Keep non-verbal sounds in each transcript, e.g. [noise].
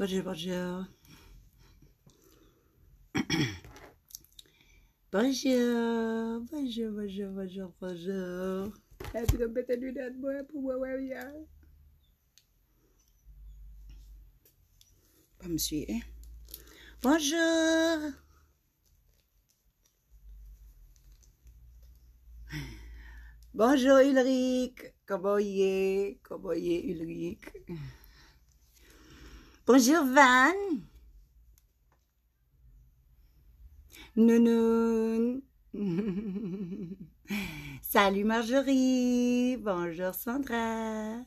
Bonjour, bonjour. Bonjour, bonjour, bonjour, bonjour, bonjour. Et puis donc, mettez lui dans moi pour moi, ouais, bien. Hein? Pas me suivre. Hein? Bonjour. Bonjour Ulrich. Comment y est? Comment y est Ulrich? Bonjour Van. Nounoun. [laughs] Salut Marjorie. Bonjour Sandra.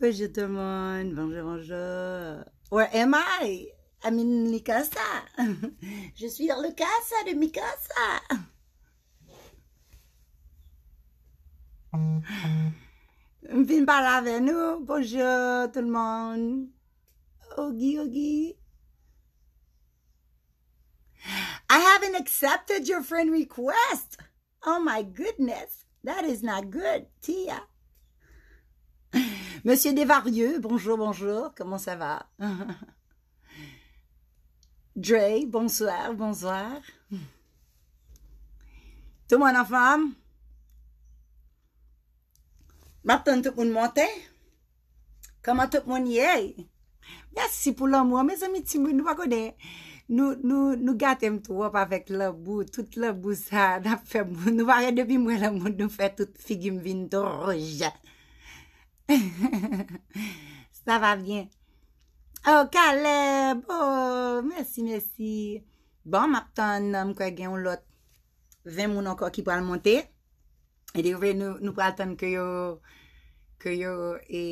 bonjour [laughs] tout le monde. Bonjour, bonjour. Where am I? I'm in Mikasa. [laughs] Je suis dans le casa de Mikasa. Vin par là avec nous. Bonjour tout le monde. Ogi, Ogi. I haven't accepted your friend request. Oh my goodness. That is not good, Tia. Monsieur Desvarieux, bonjour, bonjour. Comment ça va? [laughs] Dre, bonsoir, bonsoir. Tout le monde en Maptan touk moun monte? Kama touk moun yey? Mersi pou lom wap, me zanmi ti moun, nou wakode. Nou gatem tou wap avek lop, tout lop bousa, dap [laughs] fe moun. Nou vare depi mwen lop moun, nou fe tout figim vin tou roj. Sa [laughs] va bien. Ok oh, ale, bo, oh, mersi, mersi. Bon, maptan, mwen kwa gen ou lot, ven moun anko ki pou al monte. Edi ouve nou praten kyo, kyo, e...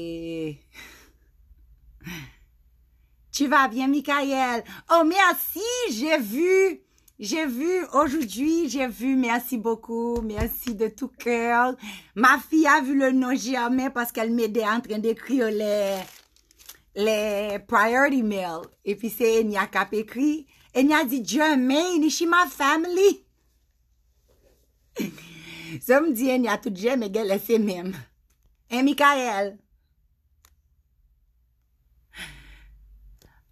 Tu va bien, Mikael? Oh, mersi, jè vu, jè vu, oujoujwi, jè vu, mersi bokou, mersi de tou kèl. Ma fi a vu le nou jèmè, paskèl mèdè entren de kriyo le... le priority mail. Epi se, en y a kap ekri, en y a di jèmè, en y chi ma family. E... [laughs] tout jem e gel ese mem. Mikael.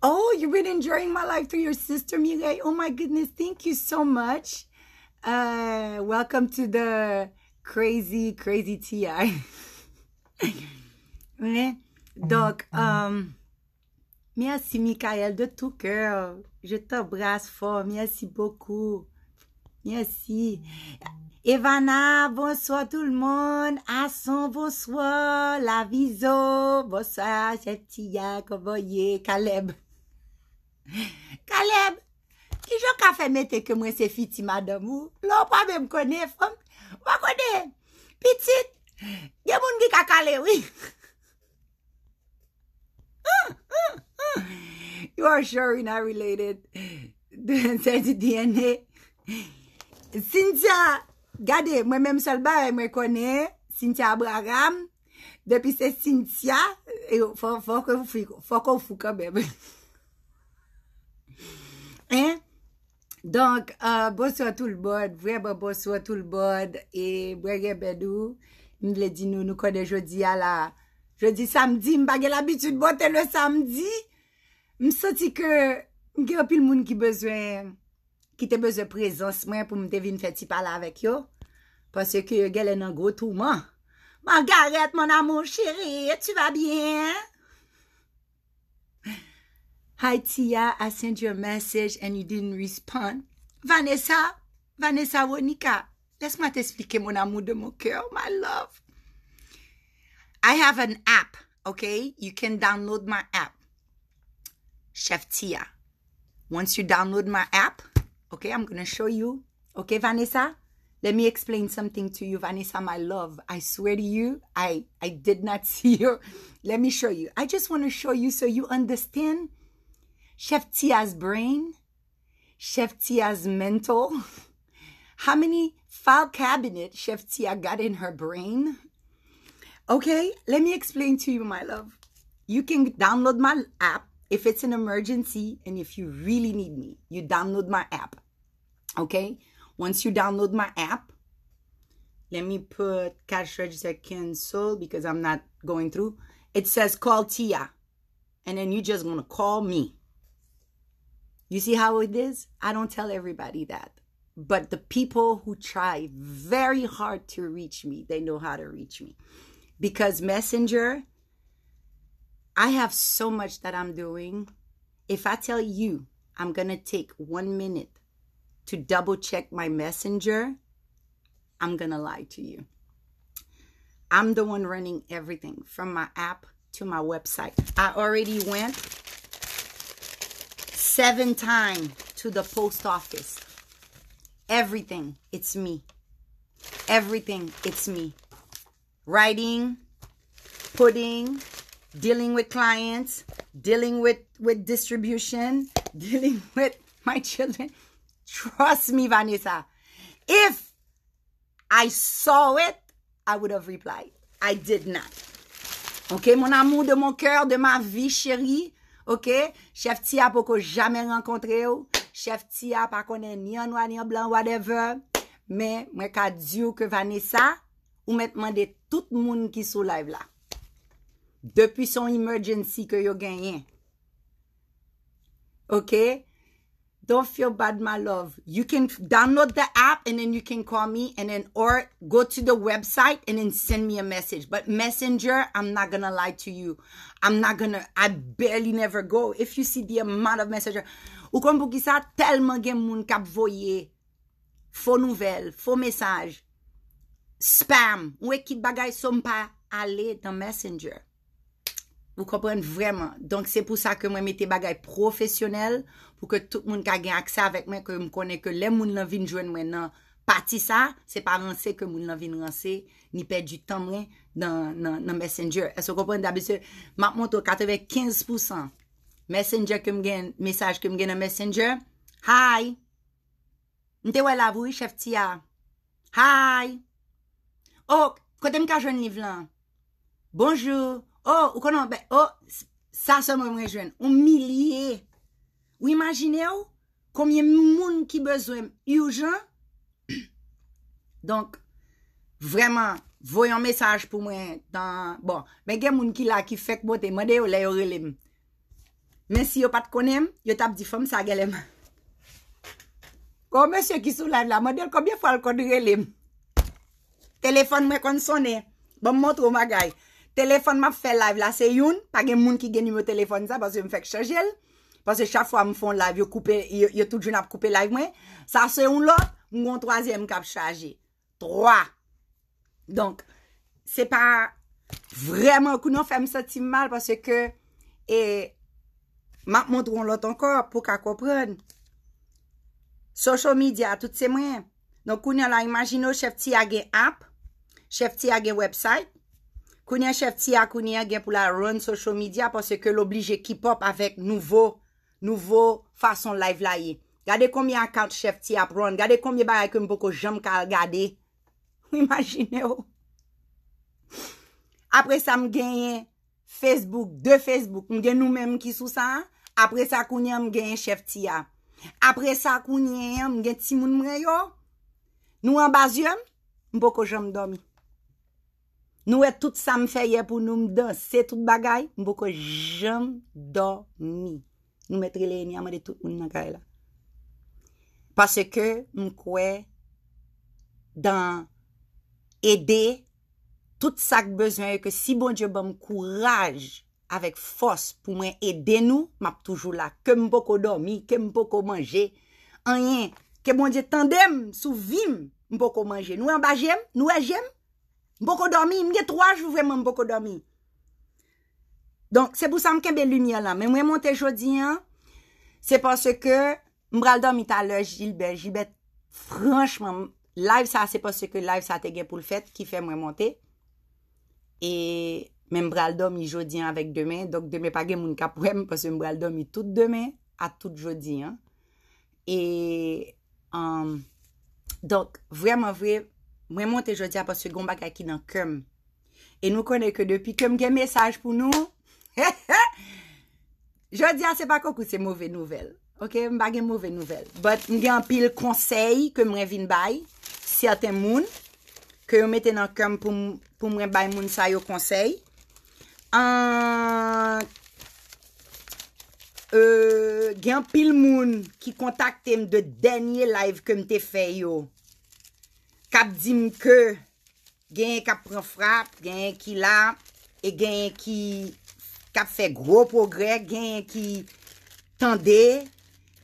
Oh, you've been enjoying my life through your sister, Mireille. Oh my goodness, thank you so much. Uh, welcome to the crazy, crazy TI. [laughs] Donc, um, merci Michael de tout cœur. Je t'embrasse fort. Merci beaucoup. Nyesi. Evana, bonsoy tout l'mon. Asan, bonsoy. Lavizo, bonsoy. Chetia, koboye. Kaleb. Kaleb, ki jok a fe mette ke mwen se fiti madamou? Lopame mkone, fom. Mwakone, pitit. Dye moun ki kakale, wik. You are sure we not related. Sè di DNA. Sè di DNA. Sintia, gade, mwen mèm sol ba mwen kone, Sintia Abraham, depi se Sintia, e, fokou fou ka bebe. [laughs] Donk, euh, boswa tout le bod, vweba boswa tout le bod, e vwege bedou, mwen le di nou nou kode jodi ala, jodi samdi, mbagel abitud botel le samdi, msoti ke mge opil moun ki bezwen m. Ki te bezè prezons mwen pou m te vin fèti pala avèk yo. Pasè ki yo gèlè nan gò touman. Margarete, mon amou chéri, tu va bien? Hi Tia, I sent you a message and you didn't respond. Vanessa, Vanessa Wonika, lès mwen te explike mon amou de mou kèl, my love. I have an app, ok? You can download my app. Chef Tia, once you download my app... Okay, I'm going to show you. Okay, Vanessa? Let me explain something to you, Vanessa, my love. I swear to you, I, I did not [laughs] see you. Let me show you. I just want to show you so you understand Chef Tia's brain, Chef Tia's mental, [laughs] how many file cabinet Chef Tia got in her brain. Okay, let me explain to you, my love. You can download my app if it's an emergency and if you really need me. You download my app. Okay, once you download my app, let me put cash register cancel because I'm not going through. It says call Tia, and then you just gonna call me. You see how it is? I don't tell everybody that. But the people who try very hard to reach me, they know how to reach me. Because Messenger, I have so much that I'm doing. If I tell you I'm going to take one minute to double check my messenger, I'm going to lie to you. I'm the one running everything from my app to my website. I already went seven times to the post office. Everything, it's me. Everything, it's me. Writing, putting, dealing with clients, dealing with, with distribution, [laughs] dealing with my children. Trust me, Vanessa, if I saw it, I would have replied. I did not. Ok, mon amou de mon kèr, de ma vi, chéri. Ok, chef Tia, poko jamè renkontre yo. Chef Tia, pakonè, ni anwa, ni anblan, whatever. Men, mwen ka diyo ke Vanessa, ou men te mande tout moun ki sou live la. Depi son emergency ke yo genyen. Ok? Ok? Don't feel bad, my love. You can download the app and then you can call me or go to the website and then send me a message. But messenger, I'm not gonna lie to you. I'm not gonna. I barely never go. If you see the amount of messenger. Ou kon pou ki sa, telman gen moun kap voye. Faux nouvel, faux mesaj. Spam. Ou ekit bagay som pa ale tan messenger. Ou kompon vreman. Donk se pou sa ke mwen meti bagay profesyonel. Ou ke tout moun ka gen aksè avèk mè, ke m konè ke lè moun lan vin jwen wè nan pati sa, se pa ranse ke moun lan vin ranse, ni pèr du tan mwen nan messenger. Eso kompon dabise, map moun to, 95% messenger ke m gen, mesaj ke m gen nan messenger, Hi! Nte wè la vou, chef ti ya. Hi! Ok, oh, kote m ka jwen liv lan? Bonjour! Ok, oh, ou konon? Ok, oh, sa se m wè m rejwen, ou mi liye! Ou imajine ou, komye moun ki bezwem, yu jan, donk, vreman, voyon mesaj pou mwen, bon, men gen moun ki la ki fek bote, mwede ou le yo relem. Men si yo pat konem, yo tap di fom sa gelem. Kon men se ki sou live la, mwede ou komye fwal kon relem. Telefon mwen kon sonen, bon mwotro mwa gay. Telefon mwen fek live la, se yon, pa gen moun ki gen yon mwen telefon sa, bas yo mwe fek chaje l, Pwase chafwa m fwande live, yo koupe, yo tout joun ap koupe live mwen. Sa se yon lot, mwen gwen 3e m kap chage. 3. Donk, se pa vreman kounon fèm se ti mal pwase ke, e, map mwont ron lot ankor pou ka kopren. Social media, tout se mwen. Donk kounen la imagino chef ti agen app, chef ti agen website, kounen chef ti akounen agen pou la run social media pwase ke l'oblige kipop avèk nouvo Nouvo fason live la ye. Gade koumy akant chefti ap ron. Gade koumy bagay ke mbo ko jom kal gade. [laughs] Imagine yo. Apre sa m genye Facebook, de Facebook. M gen nou men m ki sou sa. Apre sa kounye m genye chefti ya. Apre sa kounye m genye timoun mre yo. Nou an bazye m. Mbo ko jom domi. Nou et tout sa m feye pou nou m don. Se tout bagay mbo ko jom domi. Nou metre le enyama de tout ou nan kare la. Pase ke m kwe dan ede tout sak bezan e ke si bon diyo ba m kouraj avèk fos pou mwen ede nou, map toujou la ke m poko dormi, ke m poko manje. Anyen, ke bon diyo tandem sou vim m poko manje. Nou en bajem, nou enjem, m poko dormi, m ye troaj ou vreman m poko dormi. Donk, se pou sanm kembe lumi alan, men mwen monte jodi an, se panse ke mbraldom ita ala jilbe, jibet, franchman, live sa, se panse ke live sa te gen pou l fèt ki fè mwen monte, e men mbraldom i jodi an avèk demè, donk demè pa gen moun kapwèm, panse mbraldom i tout demè, at tout jodi an, e, an, donk, vwèman vwè, mwen monte jodi an, panse kon baka ki nan kèm, e nou konè ke depi kèm gen mesaj pou nou, Je di an se pa koko se mouve nouvel. Ok, m bagen mouve nouvel. M gen pil konsey ke mre vin bay. Siyate moun. Ke yo meten an kem pou mre bay moun sayo konsey. Gen pil moun ki kontakte m de denye live kem te feyo. Kap di m ke. Gen kap refrap, gen ki lap, e gen ki... Kap fè gro progrè gen ki tendè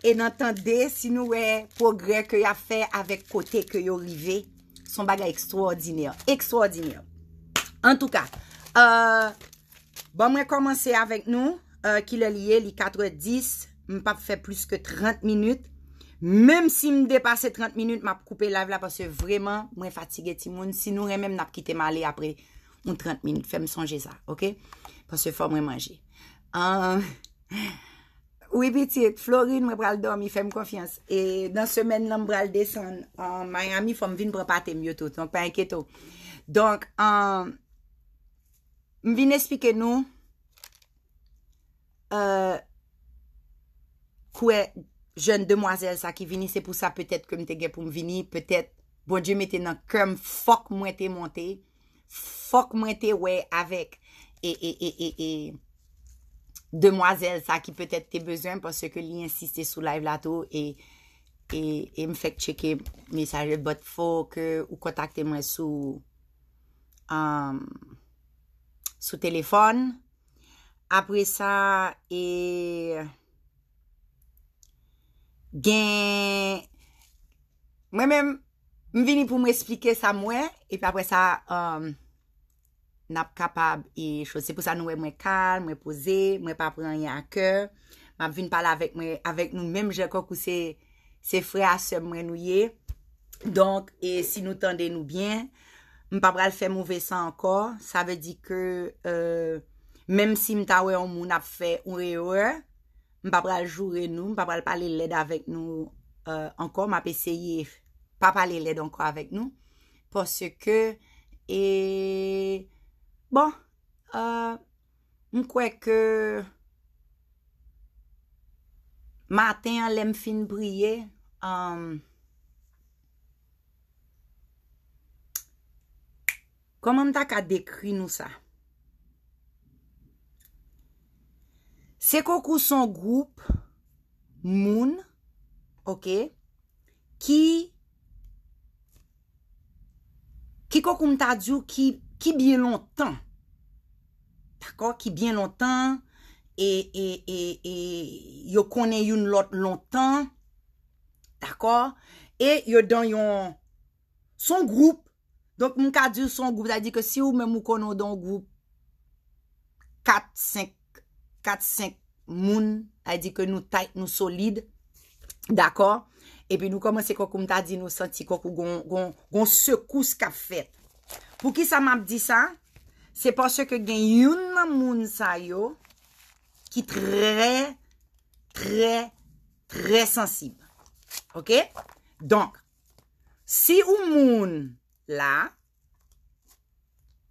e nan tendè si nou wè progrè kè y a fè avèk kote kè yo rive. Son bagè ekstraordinè. Ekstraordinè. En tout ka. Euh, bon mwen komanse avèk nou euh, ki lè liye li 4.10. Mwen pap fè plus ke 30 min. Mèm si mwen depase 30 min map koupe lav la pasè vreman mwen fatigè ti moun si nou wè mèm nap kite malè apre mwen 30 min. Fè mwen sonje sa. Ok? Kwa se fwa mwen manji. [laughs] Ou e biti, florin mwen pral dormi, fè m konfians. E nan semen, lèm pral desen. An, may ami fwa m vin pral pati, mwyo tout. An, panketo. Donk, an, m vin espike nou, kwe, euh, jen demwazel, sa ki vini, se pou sa, petèt kwen m te ge pou m vini, petèt, bon, dje metè nan, kwen m fok mwen te montè, fok mwen te we, avek, E, e, e, e, e, demwazel sa ki peutet te bezwen porsè ke li insistè sou live lato e, e, e, mfèk cheke mesajè bot fò ke ou kontakte mwen sou, um, sou telefon. Apre sa, e, gen, mwen men, mwen vini pou mwen esplike sa mwen epi apre sa, am, um, nap kapab e chose pou sa nou e mwen kal, mwen pose, mwen pa pranye a keur, mwen vyn pala avek nou, mwen jekon kou se fre a se mwen nou ye, donk e si nou tande nou byen, mwen pa pral fe mouve san ankor, sa ve di ke, e, mwen si mtawe o moun ap fe oure oure, mwen pa pral joure nou, mwen pa pral pale led avek nou e, ankor, mwen pa peseye pa pale led ankor avek nou, porsye ke e... Bon, euh, mwen kwek Maten a lem fin brye um, Koman tak a dekri nou sa? Se koku son goup Moun Ok Ki Ki koku mta dju ki Ki byen lontan. D'akor? Ki byen lontan. E, e, e, e yo konen yon lot lontan. D'akor? E yo dan yon son group. Donk mwen ka di son group. A di ke si ou mwen mwen konen donk group. Kat 5 moun. A di ke nou tight, nou solid. D'akor? E pi nou komanse koko mwen ta di nou santi koko goun sekous ka fet. Pou ki sa map di san, se pa se ke gen yon moun sa yo ki tre, tre, tre sensib. Ok? Donk, si ou moun la,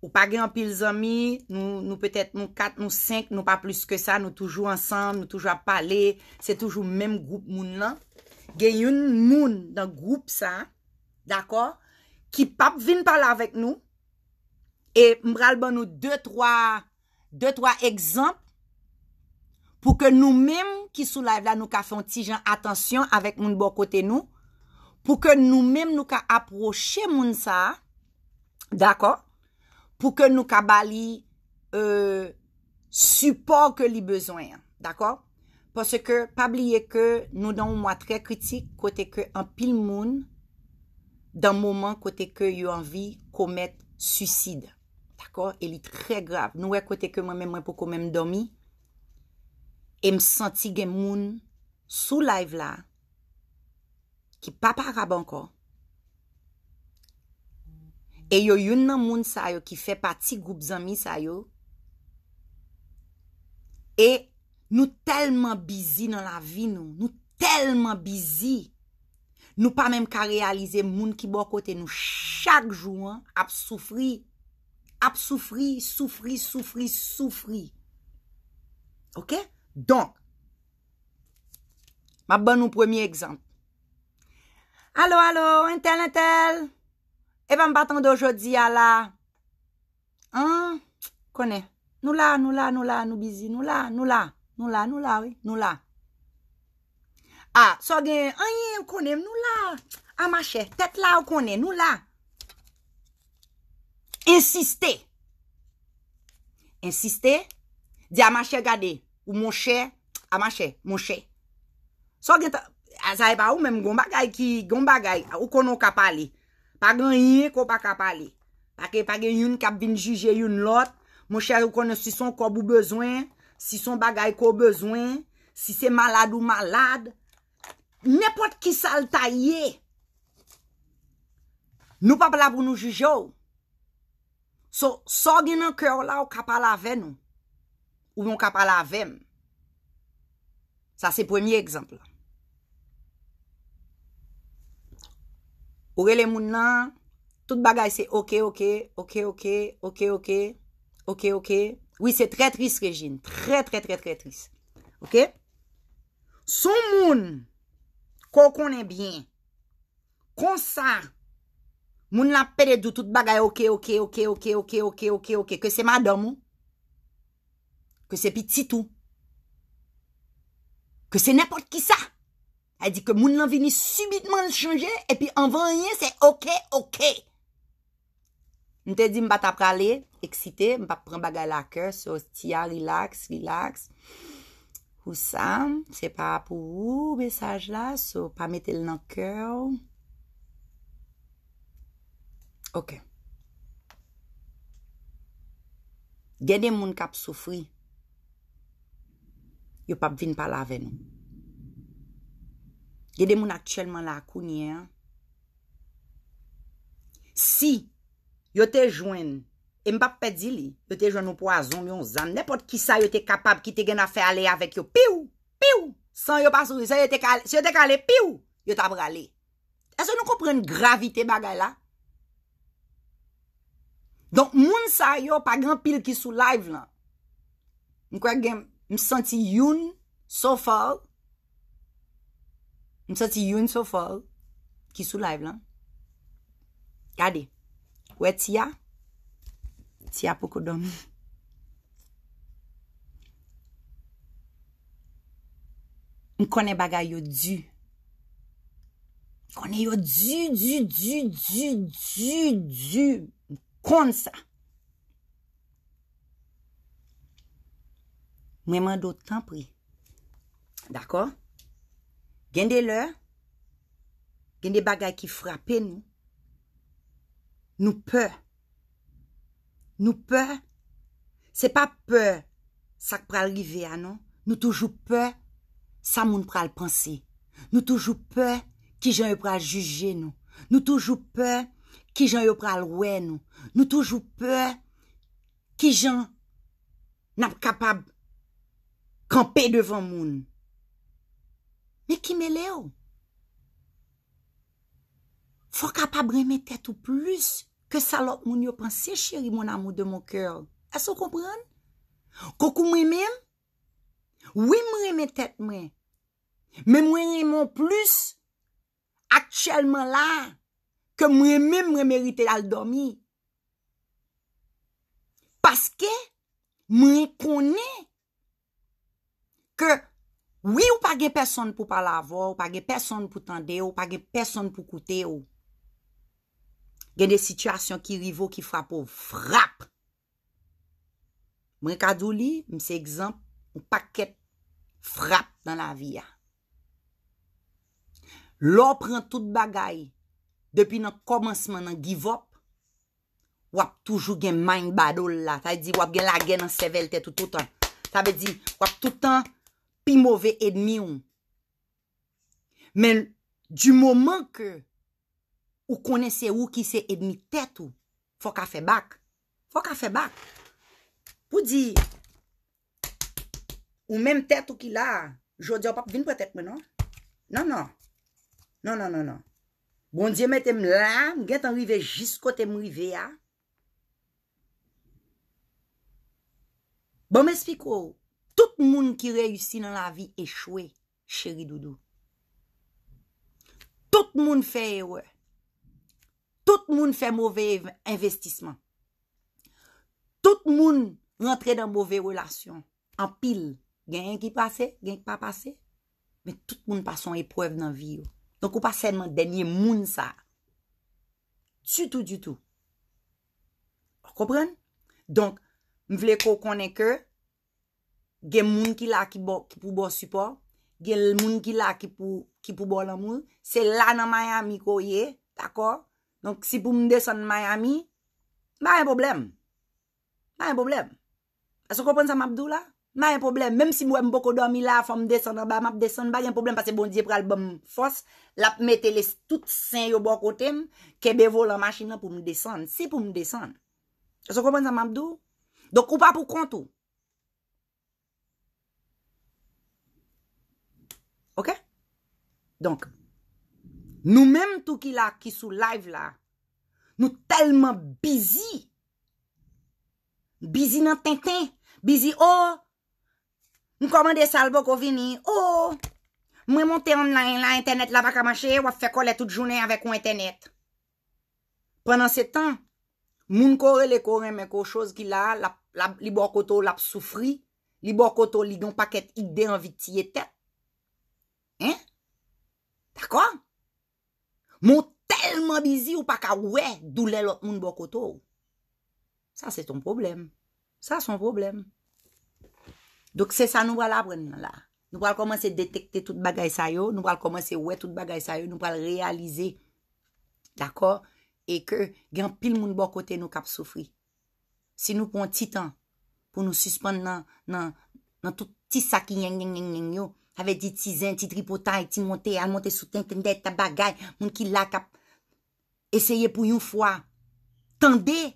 ou pa gen apil zami, nou peutet nou kat, nou senk, nou pa plus ke sa, nou toujou ansan, nou toujou ap pale, se toujou menm goup moun la, gen yon moun dan goup sa, dako, ki pap vin pale avek nou, E mbral ban nou 2-3 2-3 ekzamp pou ke nou mem ki sou la vla nou ka fon ti jan atansyon avèk moun bo kote nou pou ke nou mem nou ka aproche moun sa dako, pou ke nou ka bali euh, support ke li bezwen dako, pou se ke pabliye ke nou don mwa tre kritik kote ke an pil moun dan mouman kote ke yo anvi komet suicide ko, el yi tre grap. Nou we kote ke mwen mwen pou komem domi e msanti gen moun sou laiv la ki paparab anko. E yo yun nan moun sa yo ki fe pati goup zami sa yo e nou telman bizi nan la vi nou. Nou telman bizi. Nou pa menm ka realize moun ki bo kote nou chak jouan ap soufri ap soufri, soufri, soufri, soufri. Ok? Donk. Mab ban nou premye ekzamp. Alo, alo, entel, entel. E ban batan dojodzi ya la. An, konen. Nou la, nou la, nou la, nou bizi. Nou la, nou la, nou la, nou la, oui. Nou la. A, ah, so gen, anye, ou konen, nou la. A mache, tet la ou konen, nou la. Insiste. Insiste. Di a manche gade. Ou manche, a manche, manche. So gen ta, ah, a zaye pa ou men, gom bagay ki, gom bagay, ou konon kapali. Pa gen yi, ko pa kapali. Pake, pake yun, kap vin juje yun lot. Manche, ou konon si son kob ou bezwen. Si son bagay kob bezwen. Si se malad ou malad. Nepot ki salta yi. Nou pap la pou nou jujouw. So, sogi nan kèw la ou kapal avè nou. Ou yon kapal avèm. Sa se premiè ekzamp. Ou re le moun nan, tout bagay se ok, ok, ok, ok, ok, ok, ok, ok. Ou y se tre tris, Regine. Tre, tre, tre, tre tris. Ok? Sou moun, kon konen byen, konsar, Moun la pere dout tout bagay, ok, ok, ok, ok, ok, ok, ok, ok. Ke se madom ou? Ke se pi titou? Ke se nepot ki sa? A di ke moun la vini subitman le chanje, e pi an vanye, se ok, ok. Mwen te di mba tap prale, eksite, mba pren bagay la keur, so stia, relax, relax. Poussam, se pa pou ou, besaj la, so pa metel nan keur ou. Ok. Gede moun kap soufri, yo pap vin pa lave nou. Gede moun aktiyelman la akouni, si yo te jwen, e m pap pe di li, yo te jwen nou poazon, yo zan, nepot ki sa yo te kapab, ki te gen afe ale avèk yo, piw, piw, san yo pa soufri, se yo te kale, piw, yo tab rale. Ese nou komprene gravite bagay la? Donk moun sa yo pa gen pil ki sou live lan. Mkwe gen, msanti yon sofal. Msanti yon sofal ki sou live lan. Gade, we tia. Tia poko donk. Mkone baga yo dju. Mkone yo dju, dju, dju, dju, dju, dju. Proun sa. Mwen man do tan pri. D'akor. Gen de lè. Gen de bagay ki frape nou. Nou pe. Nou pe. Se pa pe. Sa pral rive a nou. Nou toujou pe. Sa moun pral panse. Nou toujou pe. Ki jan yon e pral juje nou. Nou toujou pe. Ki jan yo pral wè nou. Nou toujou pè. Ki jan nap kapab kampe devan moun. Me ki me le ou. Fwa kapab reme tèt ou plus ke salot moun yo panse chiri moun amou de moun kèl. Aso kompran? Kokou mwen mèm? Ou mwen reme tèt mwen? Mwen mwen moun plus akchèlman la ke mwè mè mwè merite lal domi. Paske, mwen konè ke wè ou pa gen peson pou pa lavo, ou pa gen peson pou tende ou, ou pa gen peson pou koute ou. Gen de sityasyon ki rivo ki frap ou frap. Mwen kadou li, mwen se egzamp, mwen paket frap dan la via. Lò pren tout bagayi. Depi nan komanseman nan give up, wap toujou gen mank badol la. Tade di wap gen la gen nan sevel tetou toutan. Tade di wap toutan pi mouve edmi yon. Men, du mouman ke ou kone se ou ki se edmi tetou, fok a fe bak. Fok a fe bak. Pou di, ou menm tetou ki la, jodi wap ap vin pou tet me non? Non, non. Non, non, non, non. Bon diye metem la, gen tan rive jisko tem rive a. Bon me spiko, tout moun ki reyousi nan la vi echwe, cheri doudou. Tout moun fe erwe. Tout moun fe mouve investisman. Tout moun rentre dan mouve relasyon. An pil, gen yon ki pase, gen yon ki pa pase. Men tout moun pason epwav nan vi yo. Donk ou pa sen man denye moun sa. Tutu, tutu. A kopren? Donk, m vle kou konen ke, gen moun ki la ki pou bo supo, gen moun ki la ki pou bo lomou, se la nan Miami kou ye, tako? Donk, si pou m de san Miami, ba yon problem. Ba yon problem. A se kopren sa map dou la? Mè yon problem, mèm si mwè m boko domi la, fò m desan nan ba, m ap desan ba, yon problem pa se bon diye pral bom fos, lap mète les tout sen yo boko tem, ke bevo la machina pou m desan. Si pou m desan. Sò kompon sa m ap do? Dok ou pa pou kontou? Ok? Donk, nou mèm tou ki la, ki sou live la, nou telman bizi. Bizi nan ten ten, bizi ou oh, ou. Mwen komande sal boko vini, o, oh! mwen monte an la internet la baka manche, wap fekole tout jounen avèk ou internet. Pendan se tan, moun kore le kore mwen kou chose ki la, li boko to lap soufri, li boko to li gwen paket idè an vitye tet. Hein? Tako? Mwen telman bizi ou paka wè, doule lot moun boko to. Sa se ton probleme. Sa se ton probleme. Dok se sa nou wala prenen la. Nou wala komanse detekte tout bagay sayo. Nou wala komanse oue tout bagay sayo. Nou wala realize. Dako? E ke gen pil moun bon kote nou kap sofri. Se nou pon ti tan. Po nou suspande nan tout ti saki. Ave di ti zan, ti tripotan. Ti monte, an monte souten. Tende ta bagay. Moun ki la kap. Eseye pou yon fwa. Tande. E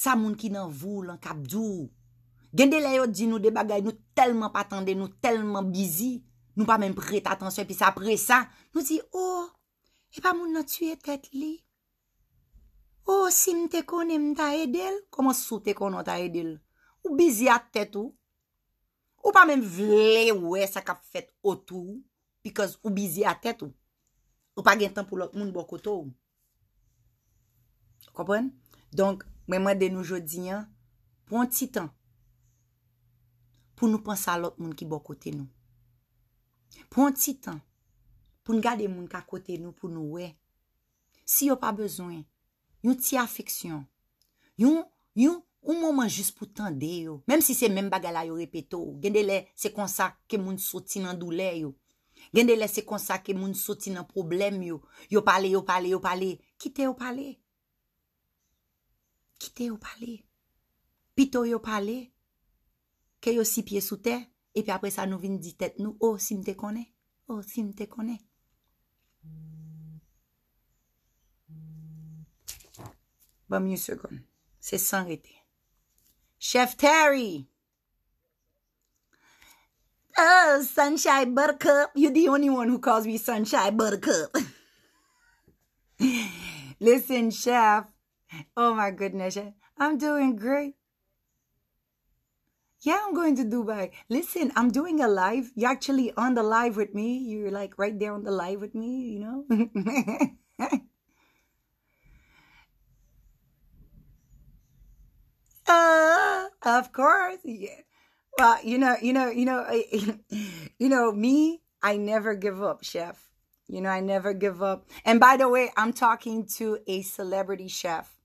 sa moun ki nan voulan. Kap djouw. Gen de la yo di nou de bagay nou telman patande, nou telman bizi. Nou pa men prete atensyon. Pis apre sa, nou di, oh, e pa moun nou tue tet li. Oh, si mte konen mta edel, koman sou te konon ta edel. Ou bizi a tet ou. Ou pa men vle we sa kap fet otou. Pis ou bizi a tet ou. Ou pa gen tan pou lout moun bokoto ou. Kopon? Donk, men mwen de nou jodi nyan, pon ti tan. pou nou pansa lout moun ki bo kote nou. Pou an ti tan, pou nou gade moun ka kote nou, pou nou we. Si yo pa bezwen, yon ti afeksyon, yon, yon, un mouman jist pou tan de yo. Mem si se men bagala yo repeto, gende le se konsa ke moun soti nan doule yo. Gende le se konsa ke moun soti nan problem yo. Yo pale, yo pale, yo pale. Ki te yo pale? Ki te yo pale? Pi to yo pale? ke yo sipye sou te, epi apre sa nou vin di tet nou, oh, si mte kone, oh, si mte kone. Ba myou sikon, se san rete. Chef Terry! Oh, Sunshine Buttercup! You're the only one who calls me Sunshine Buttercup! [laughs] Listen, Chef! Oh my goodness, Chef! I'm doing great! Yeah, I'm going to Dubai. Listen, I'm doing a live. You're actually on the live with me. You're like right there on the live with me, you know? [laughs] uh, of course. Yeah. Well, you know, you know, you know, [laughs] you know, me, I never give up, chef. You know, I never give up. And by the way, I'm talking to a celebrity chef,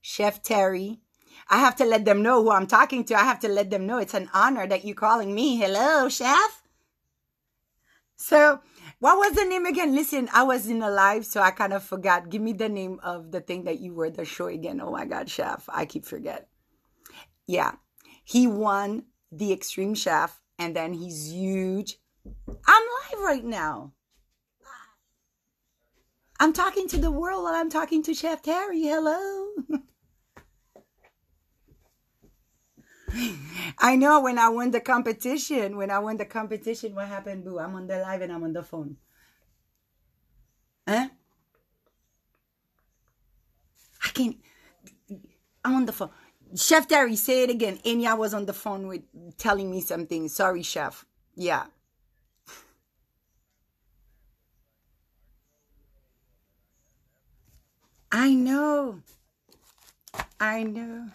Chef Terry. I have to let them know who I'm talking to. I have to let them know it's an honor that you're calling me. Hello, chef. So, what was the name again? Listen, I was in a live, so I kind of forgot. Give me the name of the thing that you were the show again. Oh my God, chef. I keep forget. Yeah. He won the Extreme Chef, and then he's huge. I'm live right now. I'm talking to the world while I'm talking to Chef Terry. Hello. [laughs] I know when I won the competition, when I won the competition, what happened, boo? I'm on the live and I'm on the phone. Huh? I can't. I'm on the phone. Chef Terry, say it again. Anya was on the phone with telling me something. Sorry, Chef. Yeah. I know. I know.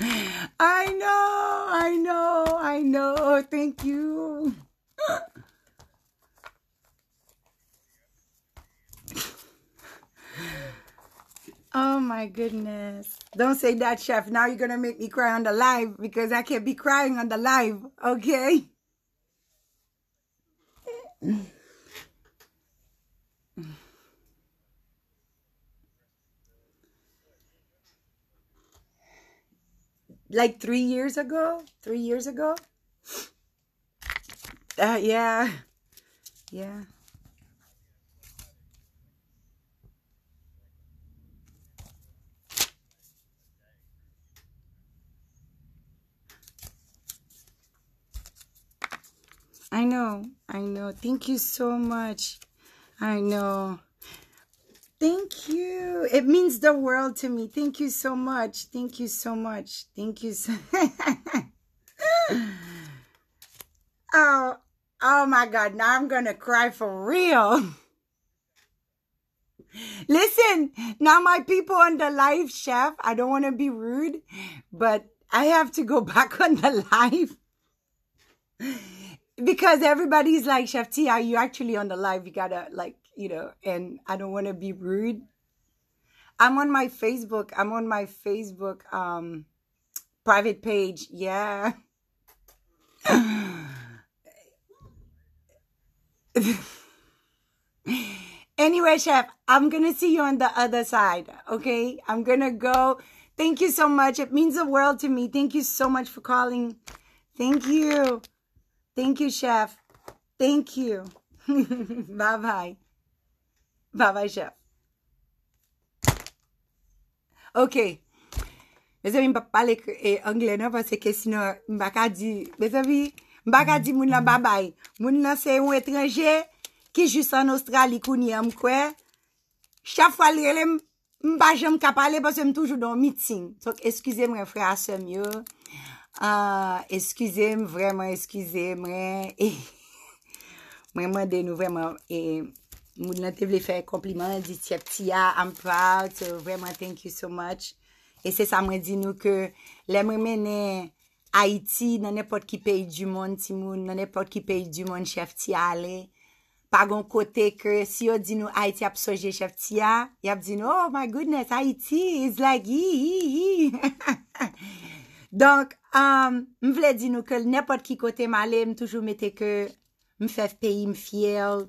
I know, I know, I know. Oh, thank you. oh my goodness. Don't say that, chef. Now you're going to make me cry on the live because I can't be crying on the live, okay? like three years ago, three years ago. Uh, yeah, yeah. I know, I know. Thank you so much. I know. Thank you. It means the world to me. Thank you so much. Thank you so much. Thank you so [laughs] Oh, oh my God. Now I'm going to cry for real. [laughs] Listen, now my people on the live, Chef, I don't want to be rude, but I have to go [laughs] back on the live. because everybody's like, Chef T, are you actually on the live? You gotta like you know, and I don't want to be rude. I'm on my Facebook. I'm on my Facebook um, private page. Yeah. [laughs] anyway, Chef, I'm going to see you on the other side. Okay. I'm going to go. Thank you so much. It means the world to me. Thank you so much for calling. Thank you. Thank you, Chef. Thank you. [laughs] bye bye. Babajan. Ok. Bezavi, mbap pale kre eh, angle, no? Pase kesina mbaka di... Bezavi, mbaka di moun la babay. Moun la se yon etranje ki jis an australi kouni am kwe. Chafal relem mbajan mkapale pase m toujou don mitsin. Sok, eskize mre frasem yo. Ah, eskize mre, vreman eskize mre. Mreman denou, vreman... Moun nan te vle fe kompliment di chef tia, I'm proud, so vreman thank you so much. E se sa mwen di nou ke lè mwen mene Haiti nan nepot ki peyi di moun ti moun, nan nepot ki peyi di moun chef tia ale. Pagon kote ke si yo di nou Haiti ap soje chef tia, yap di nou, oh my goodness, Haiti is like yee, yee, yee. Donk, m vle di nou ke nepot ki kote male m toujou mete ke m fev peyi m fiel.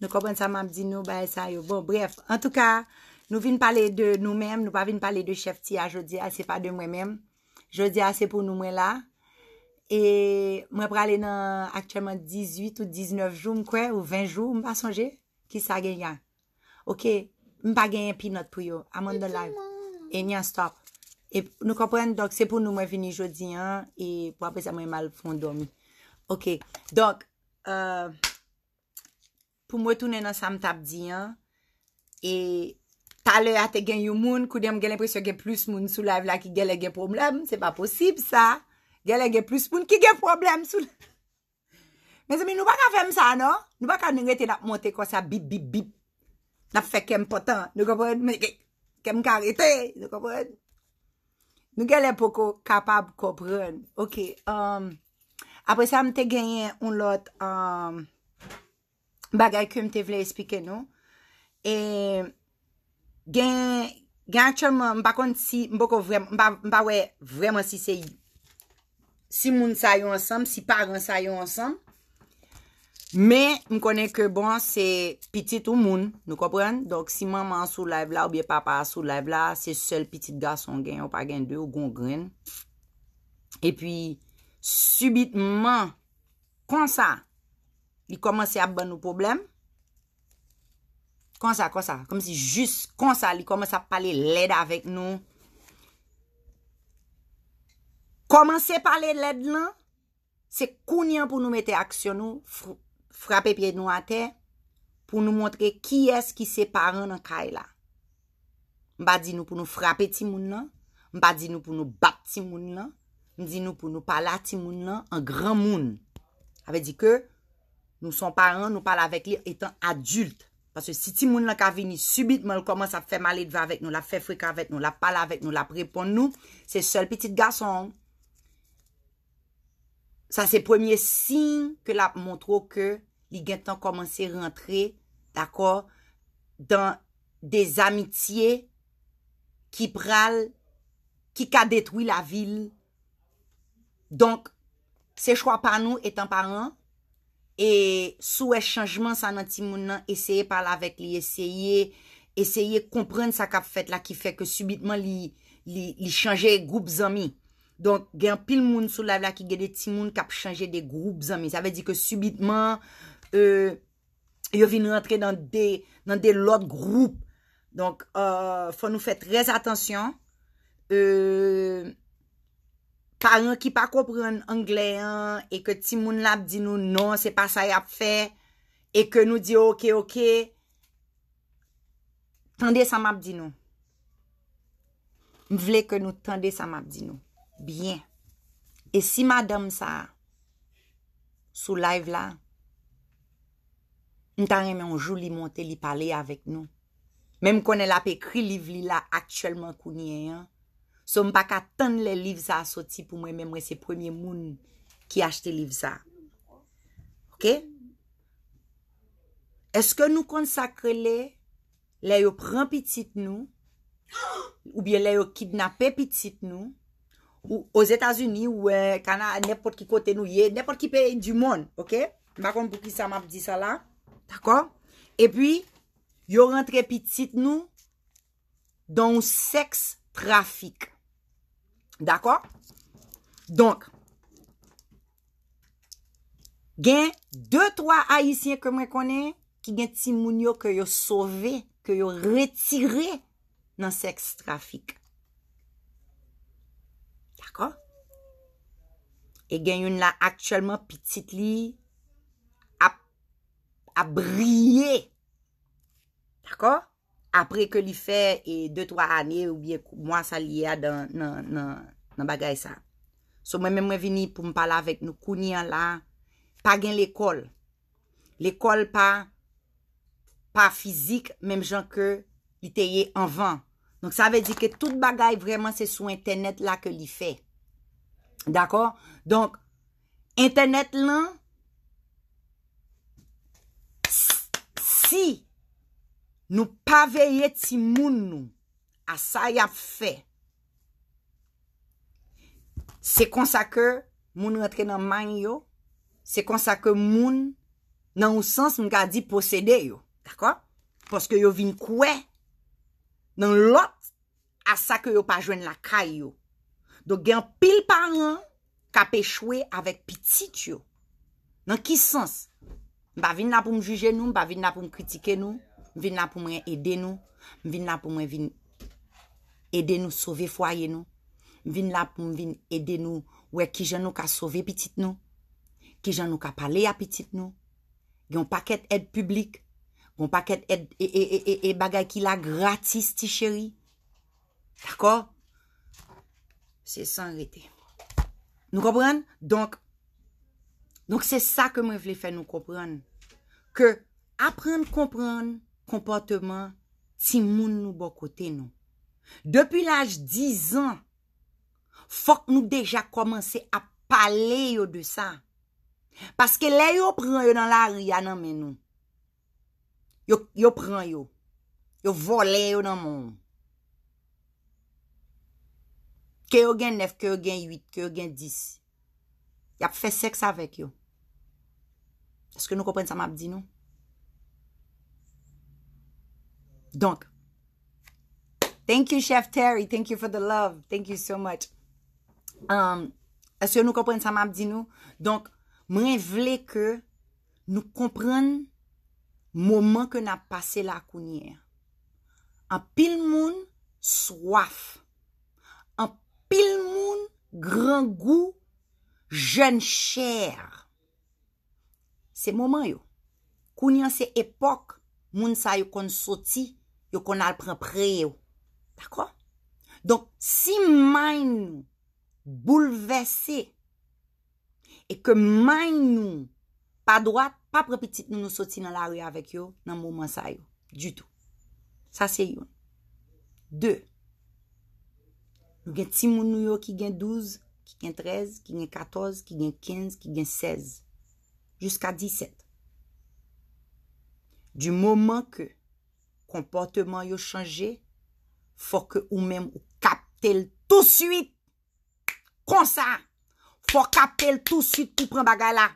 Nou kompren sa mam di nou, ba sa yo. Bon, bref, an tou ka, nou vin pale de nou mem, nou pa vin pale de chef ti a jodi a, ah, se pa de mwen mem. Jodi a, se pou nou mwen la. E mwen prale nan aktyenman 18 ou 19 jou mkwe, ou 20 jou, mpa sonje, ki sa genyan. Ok, mpa genyan pi not pou yo, amon do la. E nyan stop. E nou kompren, dok se pou nou mwen vini jodi a, e pou apre sa mwen mal pou mwen dormi. Ok, dok, eee... Euh, pou mwè tounen nan sam tab diyan, e talè a te gen yon moun, kou di an mwen gen lèm presyon gen plus moun sou la ev la ki gen lèm gen problem, se pa posib sa, gen lèm gen plus moun ki gen problem sou la ev la. Men se mi nou baka fem sa, no? Nou baka nou gen te nap monte konsa, bip, bip, bip, nap fe kem potan, nou kopren? Mwen gen, kem karete, nou kopren? Nou gen lèm poko kapab kopren. Ok, um, apres sa mwen te gen yon lot, amm, um, Mba gay kèm te vle espike nou. E gen, gen chèm mba kont si mba wè vreman si se yi. Si moun sa yon ansam, si paren sa yon ansam. Men m konen ke bon se pitit ou moun nou kopren. Donk si maman sou la ev la ou biye papa sou la ev la, se sel pitit gason gen ou pa gen de ou gongren. E pi subitman konsa. li komanse ap ban nou problem, konsa, konsa, komse jis konsa, li komanse ap pale led avek nou, komanse pale led nan, se kounyan pou nou mette aksyon nou, frape pye nou a te, pou nou montre ki eski se paran nan kay la, mba di nou pou nou frape ti moun nan, mba di nou pou nou bat ti moun nan, mba di nou pou nou pala ti moun nan, an gran moun, ave di ke, Nou son paran, nou pala vek li etan adulte. Pase si ti moun lan ka veni subitman, l koman sa fe mali dva vek, nou la fe frik avet, nou la pala vek, nou la prepon nou, se sol petite gason. Sa se premier sin ke la montro ke li gen tan komanse rentre, dako, dan de amitye ki pral, ki ka detwi la vil. Donk, se chwa pan nou etan paran, E sou e chanjman sa nan ti moun nan, eseye pala vek li, eseye komprende sa kap fet la, ki fek ke subitman li chanje group zami. Donk gen pil moun sou la vla ki gen de ti moun kap chanje de group zami. Sa ve di ke subitman e, yo vin rentre nan de lot group. Donk euh, fwa nou fe trez atensyon. E... karen ki pa kopren angleyan, e ke ti moun lap di nou, non, se pa sa yap fe, e ke nou di, ok, ok, tende sa map di nou. M vle ke nou tende sa map di nou. Bien. E si madame sa, sou live la, m tan reme anjou li monte, li pale avèk nou. Mem konen la pe kri liv li la, akchèlman kounye yon, Som baka tan le liv za soti pou mwen mwen mwen se premiye moun ki achte liv za. Ok? Eske nou konsakre le, le yo pran pitit nou, ou bie le yo kidnapè pitit nou, ou os Etasuni ou eh, kana nepot ki kote nou ye, nepot ki pe di moun. Ok? Bakon pou ki sa map di sa la. Dako? E pi, yo rentre pitit nou don seks trafik. Ok? D'akò? Donk. Gen, 2-3 ayisyen ke mwen konen, ki gen ti moun yo ke yo sove, ke yo retire, nan seks trafik. D'akò? E gen yon la aktyelman pitit li, ap, ap brye. D'akò? apre ke li fe e 2-3 ane ou biye mwa sa li ya nan bagay sa. So mwen mwen vini pou mpala vek nou kouni an la, pa gen l'ekol. L'ekol pa, pa fizik, mem jan ke li teye anvan. Donk sa ve di ke tout bagay vreman se sou internet la ke li fe. Dako? Donk, internet lan, si, Nou pa veye ti moun nou asay ap fe. Se konsa ke moun rentre nan man yo, se konsa ke moun nan ou sens mga di posede yo. D'akwa? Poske yo vin kwe nan lot asa ke yo pa jwen lakay yo. Do gen pil pa an ka pe chwe avèk pitit yo. Nan ki sens? Mba vin nan pou mjuge nou, mba vin nan pou mkritike nou. Mwen vin la pou mwen ede nou. Mwen vin la pou mwen ide nou sove fwaye nou. Mwen vin la pou mwen ide nou. Ou e ki jan nou ka sove pitit nou. Ki jan nou ka pale ya pitit nou. Yon paket ed publik. Yon paket ed e, e, e, bagay ki la gratis ti cheri. D'akor? Se san rete. Nou kopran? Donk se sa ke mwen vle fe nou kopran. Ke apren kompran. kompote man si moun nou bo kote nou. Depi lage 10 an, fok nou deja komanse a pale yo de sa. Paske le yo pran yo nan la riyan nan men nou. Yo pran yo. Yo vo le yo nan moun. Ke yo gen 9, ke yo gen 8, ke yo gen 10. Yap fe seks avek yo. Eske nou kompren sa map di nou? Donk, thank you Chef Terry, thank you for the love, thank you so much. Um, As yo nou kompren sa map di nou, donk, mwen vle ke nou kompren mouman ke na pase la kounye. An pil moun swaf, an pil moun gran gou, jen chèr. Se mouman yo, kounyan se epok, moun sa yo kon soti, yo kon al pren pre yo. D'akwa? Donk, si may nou boulevesse e ke may nou pa drat, pa prepetit nou nou soti nan l'arye avèk yo, nan mouman sa yo. Du tout. Sa se yon. De. Yo gen timoun nou yo ki gen 12, ki gen 13, ki gen 14, ki gen 15, ki gen 16, jusqu'a 17. Du mouman ke kompote man yo chanje, fò ke ou mèm ou kapte l tout suite. Kon sa, fò kapte l tout suite, ou pren bagay la,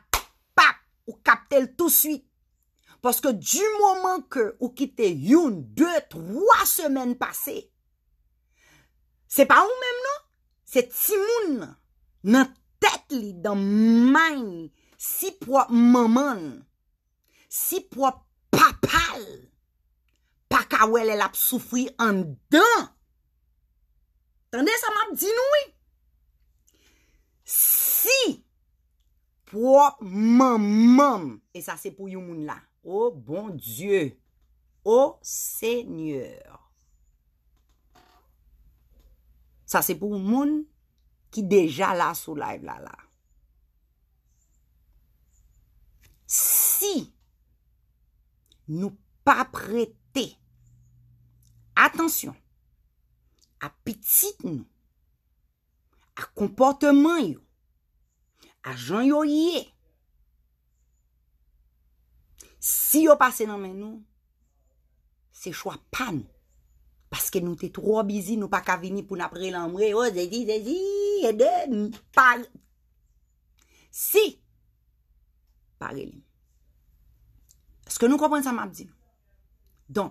pak, ou kapte l tout suite. Pòske du mòman ke ou kite yon, dè, tròa sèmen pase, se pa ou mèm nou, se ti moun nan tèt li dan mèm si pò mèman, si pò papal, a wel el ap soufri an dan. Tande, sa map di nou e. Si pou mam, mam, e sa se pou yon moun la, o oh bon dieu, o oh seigneur. Sa se pou moun ki deja la sou la ev la la. Si nou pa prete Atensyon, apetit nou, a komportman yo, a jan yo ye, si yo pase nan men nou, se chwa pan, paske nou te tro abizi, nou pa kavini pou napre lanmre, o oh, zedi, zedi, e de, mi pal. Si, pale li. Aske nou kompon sa map di nou? Don,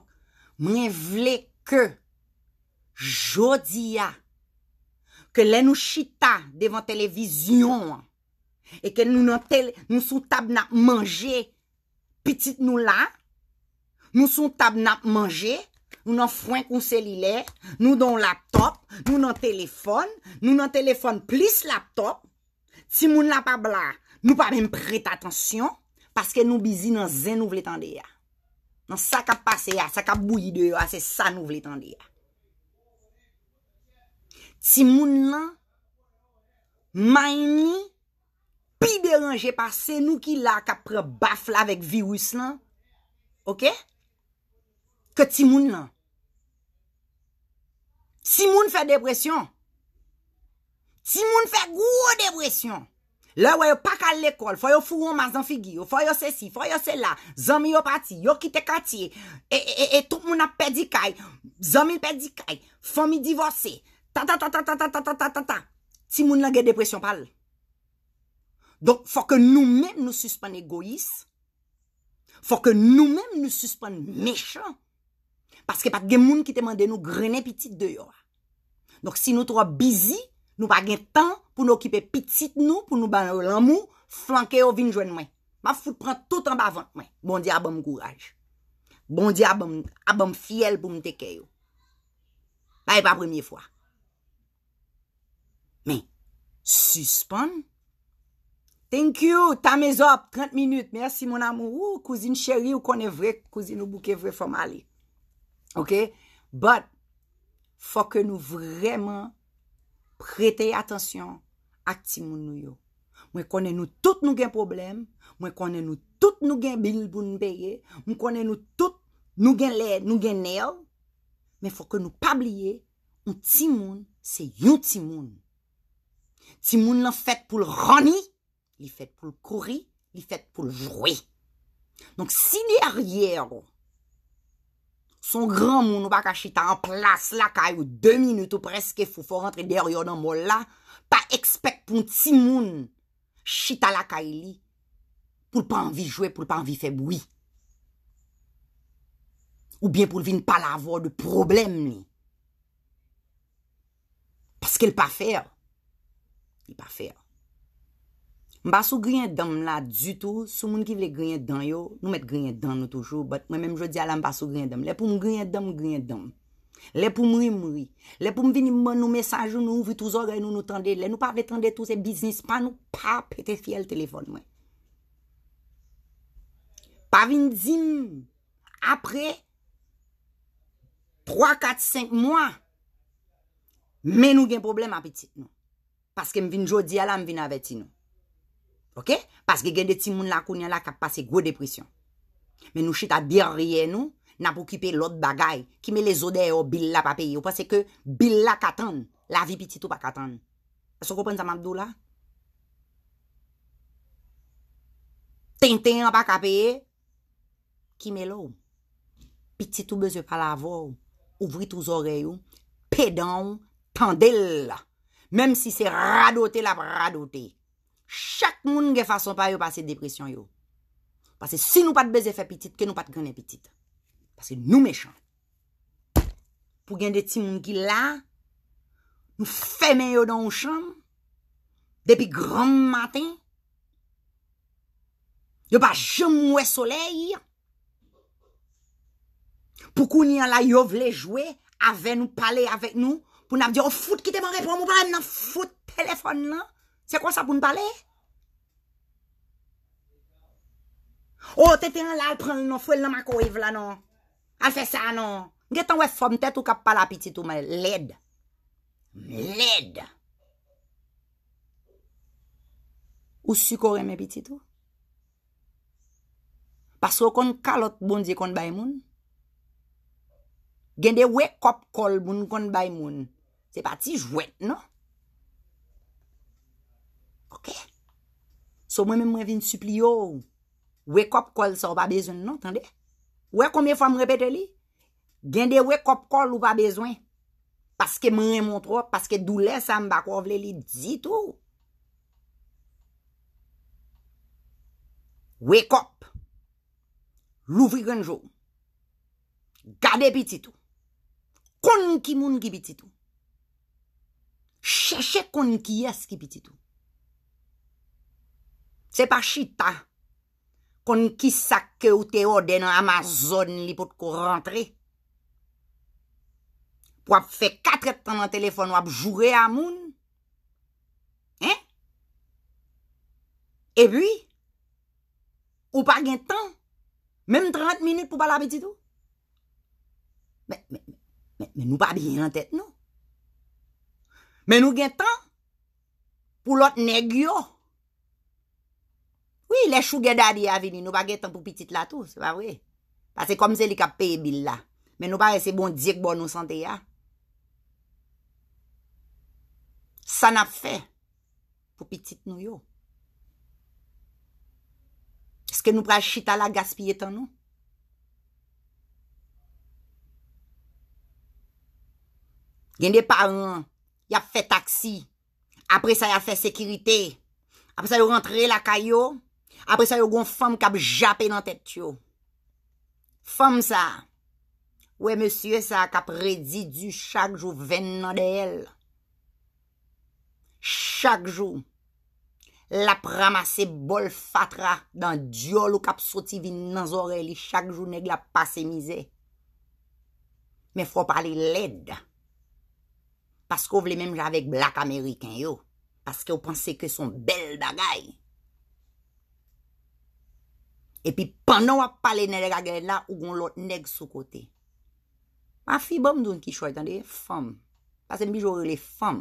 mwen vlek, ke jodi ya, ke lè nou chita devan televizyon, e ke nou sou tab nap manje, pitit nou la, nou sou tab nap manje, nou nan fwen kon selile, nou don laptop, nou nan telefon, nou nan telefon plis laptop, ti moun la pa bla, nou pa mèm prit atensyon, paske nou bizi nan zè nou vletan de ya. Nan sa kap pase ya, sa kap bou yi de yo, a se sa nou vle tan de ya. Ti moun nan, Miami, pi deranje pa, se nou ki la kap pre baf la vek virus nan, ok, ke ti moun nan. Ti moun fe depresyon. Ti moun fe gwo depresyon. Lè wè yo pak al lekol, fò yo foun mas dan figi yo, fò yo se si, fò yo se la, zon mi yo pati, yo kite kati, e tout moun ap pedi kaj, zon mi pedi kaj, fò mi divorse. Ta ta ta ta ta ta ta ta ta ta ta ta. Ti moun la gen depresyon pal. Don fò ke nou men nou suspan egois. Fò ke nou men nou suspan mechon. Paske pat gen moun ki te mande nou grenè pitit de yo. Don si nou tro ap bizi. Nou pa gen tan pou nou kipe pitit nou, pou nou ba lan mou, flanke yo vin jwen mwen. Ma foute pran tout an ba vant mwen. Bon di abam gouraj. Bon di abam fiel pou mte keyo. Ba e pa premiye fwa. Men, suspon. Thank you, ta me zop, 30 minut, mersi mon amou, kouzine cheri, ou konen vre, kouzine ou bouke vre fom ali. Ok? But, fò ke nou vreman kretey atensyon ak timoun nou yo. Mwen konen nou tout nou gen problem, mwen konen nou tout nou gen bilboun beye, mwen konen nou tout nou gen led, nou gen nel, men fò ke nou pabliye, un timoun se yon timoun. Timoun lan fèt pou l'rani, li fèt pou l'kori, li fèt pou l'vroui. Donk si ni ariyèro, Son gran moun ou baka chita an plas lakay ou de minute ou preske fou fò rentre deryon an mol la, pa ekspek pou ti moun chita lakay e li pou l pa an vi jwe pou l pa an vi feboui. Ou bien pou l vi n pa la avò de problem li. Paske l pa fèr, l pa fèr. Mba sou griye dam la du tout, sou moun ki vle griye dam yo, nou met griye dam nou toujou, but mwen menm jodi alam mba sou griye dam. Lè pou m griye dam, griye dam. Lè pou mri mri. Lè pou m vini mwen nou mesajou, nou ouvi touz orè, nou nou tende lè. Nou pa vle tende tou se biznis, pa nou pa pete fiel telefon mwen. Pa vin zin, apre, 3, 4, 5 mwen, men nou gen problem apetit nou. Paske m vin jodi alam, vin aveti nou. Ok? Paske gen de ti moun lakoun yan la kap pase gwe depresyon. Men nou chita dir riyen nou, nan pou kipe lot bagay. Ki me le zode yo bil la papeye. Ou pase ke bil la katan, la vi pititou pa katan. Asok ou pren sa mabdou la? Tintin an pa kapeye, ki me lou? Pititou beze pala avou, ouvri tou zoreyo, pedan, pandel la. Mem si se radote la pa radote. Chak moun gen fason pa yo pase depresyon yo. Pase si nou pat beze fe pitit, ke nou pat gane pitit. Pase nou mechon. Pou gen de ti moun ki la, nou feme yo dan ou chan, depi gran matin, yo pa jem mwen soley, pou kou ni an la yo vlejwe, ave nou paley avek nou, pou nan ap diyo foute ki te mwen repon moun, pou nan ap foute telefon nan, Se kwa sa pou n'pale? Ou, te te an la al pren l'non fwel nan makoiv l'anon. Al fe sa anon. Mge tan wè fòm, te tou kap pala pititou mè led. Led. Ou su kore mè pititou? Pasro kon kalot bondi kon bay moun. Gen de wè kop kol moun kon bay moun. Se pati jwet nou. So mwen mwen vin supli yo Wekop kol sa ou ba bezwen Non tende Wekomye fwa m repete li Gende wekop kol ou ba bezwen Paske mwen remontro Paske doule sa m bako avle li Zito Wekop Louvri genjou Gade pitito Kon ki moun ki pitito Cheche kon ki yes ki pitito se pa chita, kon ki sake ou te ode nan Amazon li pot ko rentre, pou ap fe katre tan nan telefon wap jure a moun, he? E bi, ou pa gen tan, menm 30 minute pou pala apetitou, menm nou pa biye nan tet nou, menm nou gen tan, pou lot negyo, lè chou gèdadi ya vini, nou ba gètan pou piti lato, se ba vwe. Ase kom se li kap peye bill bon la. Men nou ba re se bon dik bon nou sante ya. San ap fè pou piti nou yo. Eske nou prej chitala gaspye tan nou? Gèn de par an, yap fè taksi, apre sa yap fè sekirite, apre sa yon rentre la kayo, Apre sa yo gwen fom kap jape nan tet yo. Fom sa. Wey monsye sa kap redi du chak jo ven nan de el. Chak jo. La pramase bol fatra dan diol ou kap soti vi nan zore li chak jo neg la pasemize. Me fwa pale led. Paske ou vle menm javek blak ameriken yo. Paske ou panse ke son bel bagay. E pi panon wap pale nek a gen la, ou gon lot nek sou kote. A fi bom don ki choy, tan de, fam. Pasen bijo re, le fam.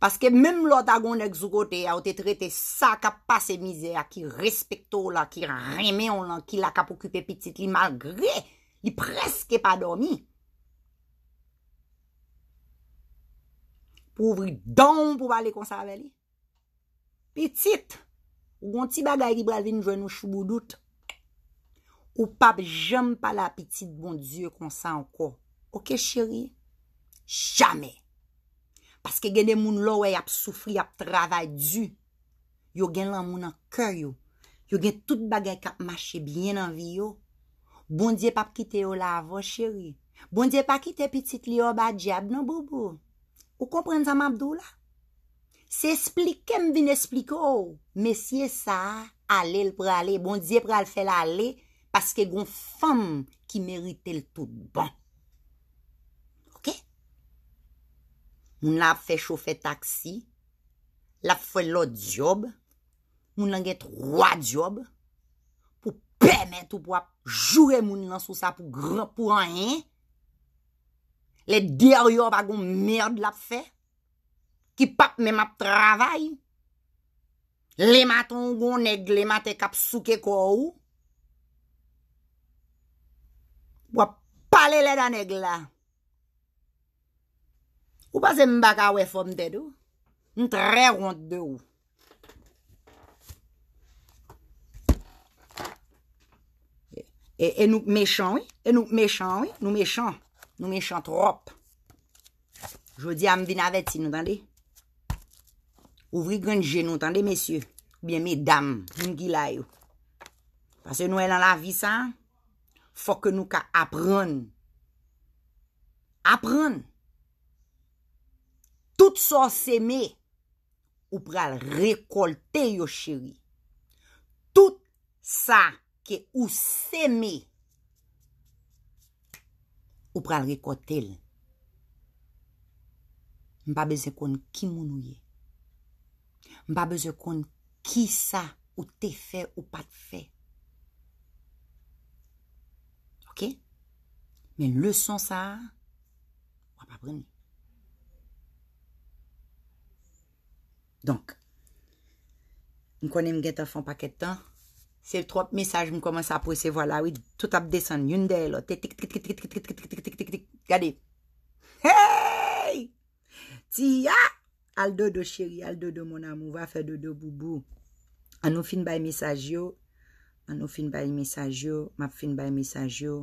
Paske menm lot a gon nek sou kote, a ou te trete sa, ka pa se mize, a ki respekto la, ki reme on lan, ki la ka pokype pitit li, malgre, li preske pa domi. Pouvri don pou bali konsave li. Pitit, Ou gonti bagay libra vin jwen ou choubou dout. Ou pap jem pa la pitit bon dieu kon sa anko. Ok chiri? Jamè. Paske gen de moun lawe yap soufri yap travay du. Yo gen lan moun an karyo. Yo gen tout bagay kap mache blyen an viyo. Bon dieu pap kite yo la avon chiri. Bon dieu pa kite pitit liyo ba djeb nan bobo. Ou kompren zaman ap do la? Se esplikem vin espliko, mesye sa, ale l pre ale, bondye pre ale fe la ale, paske gon fam ki merite l tout bon. Ok? Moun la fe chofe taksi, la fe lo diob, moun langet roa diob, pou pèmè tou pou ap jure moun lan sou sa pou gran pou an yin, le der yo pa gon merd la fe, ki pap mè map travay. Lè maton goun neg, lè matè kap souke kò ou. Wap pale lè dan neg la. Ou pa zè mbak a we fòm ded ou. Nou tre ront de ou. E nou mèchan ou? E nou mèchan ou? E nou mèchan. Nou mèchan trop. Jodi am vin avet si nou dande. ouvri gwen jenou, tande, mesye, byen, mes dam, mingila yo. Pase nou elan la vi sa, fok nou ka aproun. Aproun. Tout sa seme, ou pral rekolte yo, cheri. Tout sa ke ou seme, ou pral rekolte yo. Mpa be se kon ki moun ou ye. Mpa bezekon ki sa ou te fe ou pat fe. Ok? Men le son sa, mpa pa brouni. Donk, m konen m geta fon paket tan, se trot mesaj m koman sa apose, wala wit, tout ap desen, yon dey lo, te tik tik tik tik tik tik tik tik tik tik tik tik tik, gade, hey, ti ya, Aldo do cheri, aldo do mon amou, va fè do do bou bou. Anou fin bayi misaj yo. Anou fin bayi misaj yo. Map fin bayi misaj yo.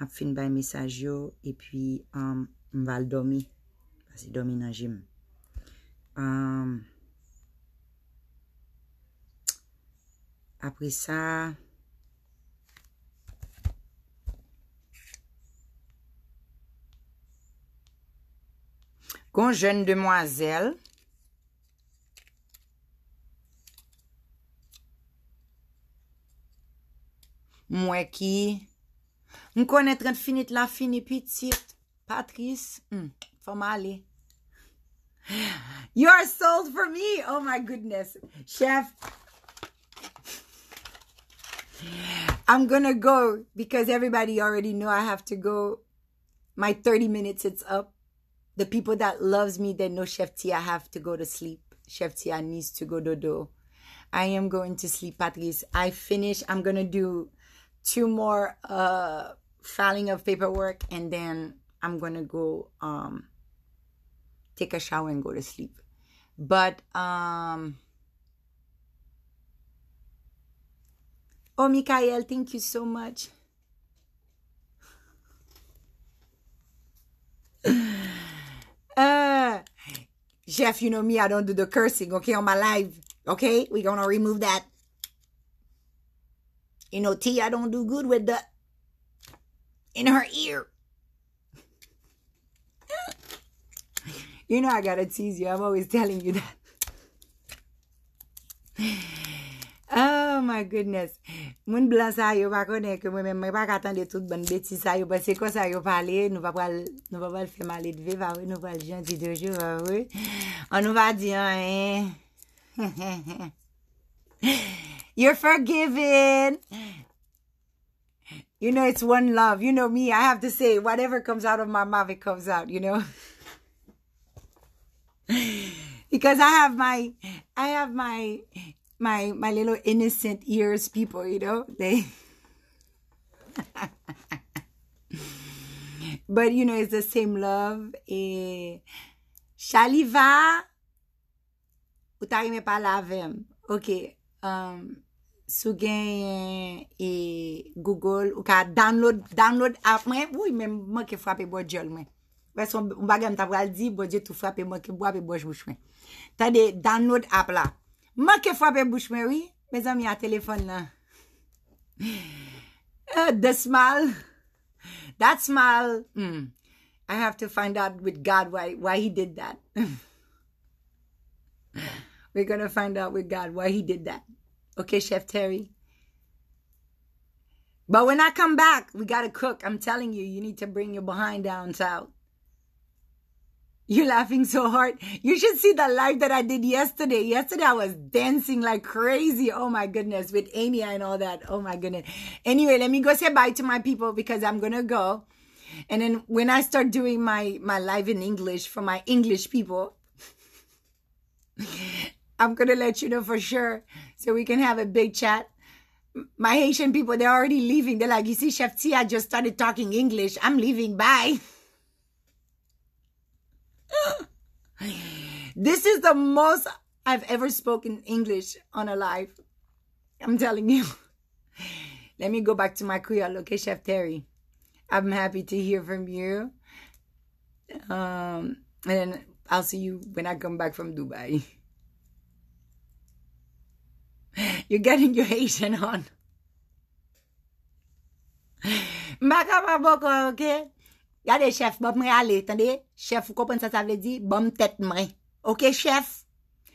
Map fin bayi misaj yo. E pi m val domi. Pasi domi nan jim. Um, Apri sa... qu'on jeune demoiselle moi qui, mwen konet rent finit la fini petite Patrice, mm, foma ale. You're sold for me. Oh my goodness. Chef, I'm going to go because everybody already know I have to go. My 30 minutes, it's up the people that loves me, they know Chef Tia have to go to sleep. Chef Tia needs to go dodo. I am going to sleep, Patrice. I finish. I'm gonna do two more uh, filing of paperwork, and then I'm gonna go um, take a shower and go to sleep. But um, oh, Mikael, thank you so much. Uh, Jeff, you know me, I don't do the cursing, okay, on my live. Okay, we're gonna remove that. You know, T, I don't do good with the in her ear. you know I gotta tease you. I'm always telling you that. Oh my goodness. Moun blan sa yo pa konen ke mwen men mwen pa katande tout bon beti sa yo. Pase kon sa yo pale, nou pa pal, nou pa pal fe malet ve, pa ah we, nou pal janti dojou, pa ah we. An nou pa diyan, eh. You're forgiven. You know, it's one love. You know me, I have to say, whatever comes out of my mouth, it comes out, you know. [laughs] because I have my, I have my, My little innocent ears people, you know. [laughs] But you know, it's the same love. Chaliva. Ou tari me pa lavem. Ok. Um, Sougen e Google. Ou ka download app. Mwen mwen mwen ke fwape bojol mwen. Mwen son bagan mwen ta pral di. Bojol tou fwape mwen ke mwen mwen mwen mwen mwen. Ta de download app la. Ma ke fwape bouch mwen, oui. Me zan a telephone. nan. Uh, the smile. That smile. Mm, I have to find out with God why, why he did that. [laughs] We're going to find out with God why he did that. Okay, Chef Terry? But when I come back, we got to cook. I'm telling you, you need to bring your behind down south. You're laughing so hard. You should see the live that I did yesterday. Yesterday I was dancing like crazy. Oh my goodness, with Amy and all that. Oh my goodness. Anyway, let me go say bye to my people because I'm gonna go. And then when I start doing my my live in English for my English people, [laughs] I'm gonna let you know for sure so we can have a big chat my Haitian people, they're already leaving. They're like, you see, Chef T, I just started talking English. I'm leaving. Bye. [laughs] [laughs] this is the most I've ever spoken English on a live. I'm telling you. [laughs] Let me go back to my Creole. Okay, Chef Terry. I'm happy to hear from you. Um, and then I'll see you when I come back from Dubai. [laughs] You're getting your Haitian on. Back up my okay? Yade chef, bop mre ale, tande? Chef, ou konpon sa, sa vle di, bop mtet mre. Ok, chef?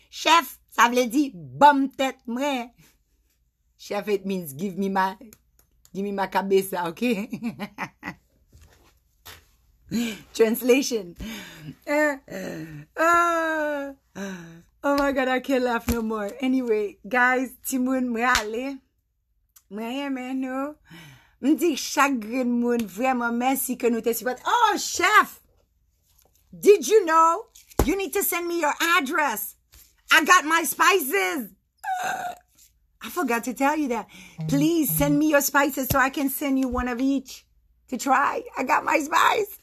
Chef, sa vle di, bop mtet mre. Chef, it means give me ma, give me ma kabe sa, ok? [laughs] Translation. Eh, eh, oh my God, I can't laugh no more. Anyway, guys, timoun mre ale. Mre ye men, no? Nous dire chaque vraiment merci que nous te Oh, chef! Did you know? You need to send me your address. I got my spices. I forgot to tell you that. Please send me your spices so I can send you one of each to try. I got my spice.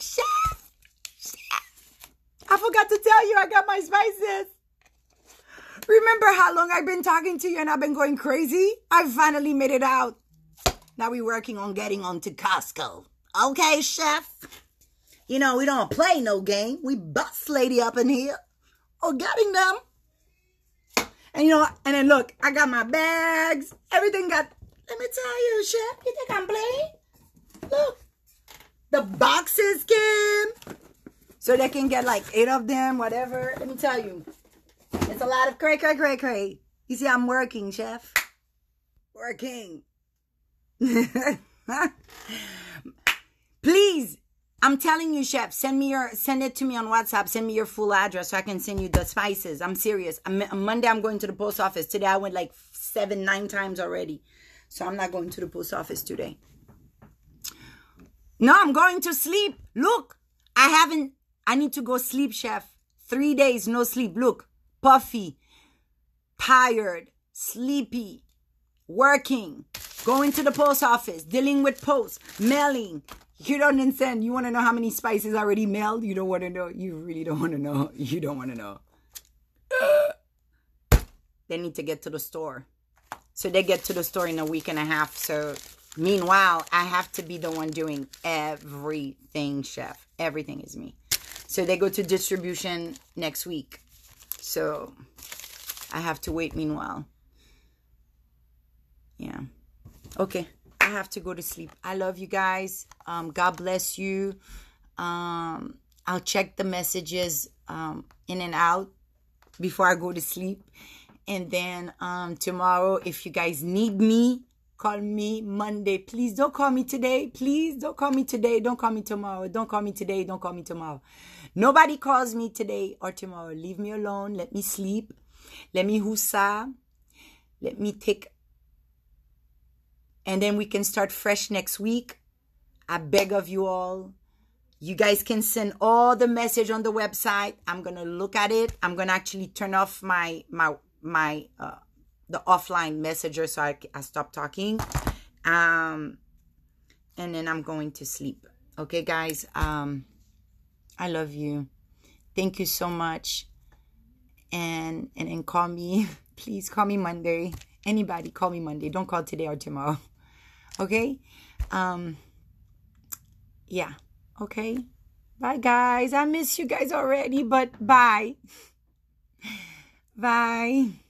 Chef! Chef! I forgot to tell you I got my spices. Remember how long I've been talking to you and I've been going crazy? I finally made it out. Now we're working on getting onto Costco. Okay, chef? You know, we don't play no game. We bust lady up in here. Or oh, getting them. And you know, and then look, I got my bags. Everything got, let me tell you, chef, you think I'm playing? Look, the boxes came. So they can get like eight of them, whatever. Let me tell you, it's a lot of cray, cray, cray, cray. You see, I'm working, chef. Working. [laughs] Please, I'm telling you, chef, send me your send it to me on WhatsApp. Send me your full address so I can send you the spices. I'm serious. I'm, Monday I'm going to the post office. Today I went like seven, nine times already. So I'm not going to the post office today. No, I'm going to sleep. Look, I haven't I need to go sleep, chef. Three days, no sleep. Look, puffy, tired, sleepy, working going to the post office, dealing with post, mailing. You don't understand. You want to know how many spices already mailed? You don't want to know. You really don't want to know. [laughs] You don't want to know. [gasps] they need to get to the store. So they get to the store in a week and a half. So meanwhile, I have to be the one doing everything, chef. Everything is me. So they go to distribution next week. So I have to wait meanwhile. Yeah. Okay, I have to go to sleep. I love you guys. Um, God bless you. Um, I'll check the messages um, in and out before I go to sleep. And then um, tomorrow, if you guys need me, call me Monday. Please don't call me today. Please don't call me today. Don't call me tomorrow. Don't call me today. Don't call me tomorrow. Nobody calls me today or tomorrow. Leave me alone. Let me sleep. Let me husa. Let me take and then we can start fresh next week. I beg of you all. You guys can send all the message on the website. I'm gonna look at it. I'm gonna actually turn off my my my uh, the offline messenger so I, I stop talking, um, and then I'm going to sleep. Okay, guys. Um, I love you. Thank you so much. And and and call me, [laughs] please call me Monday. Anybody, call me Monday. Don't call today or tomorrow. [laughs] Okay? Um yeah. Okay? Bye guys. I miss you guys already, but bye. Bye.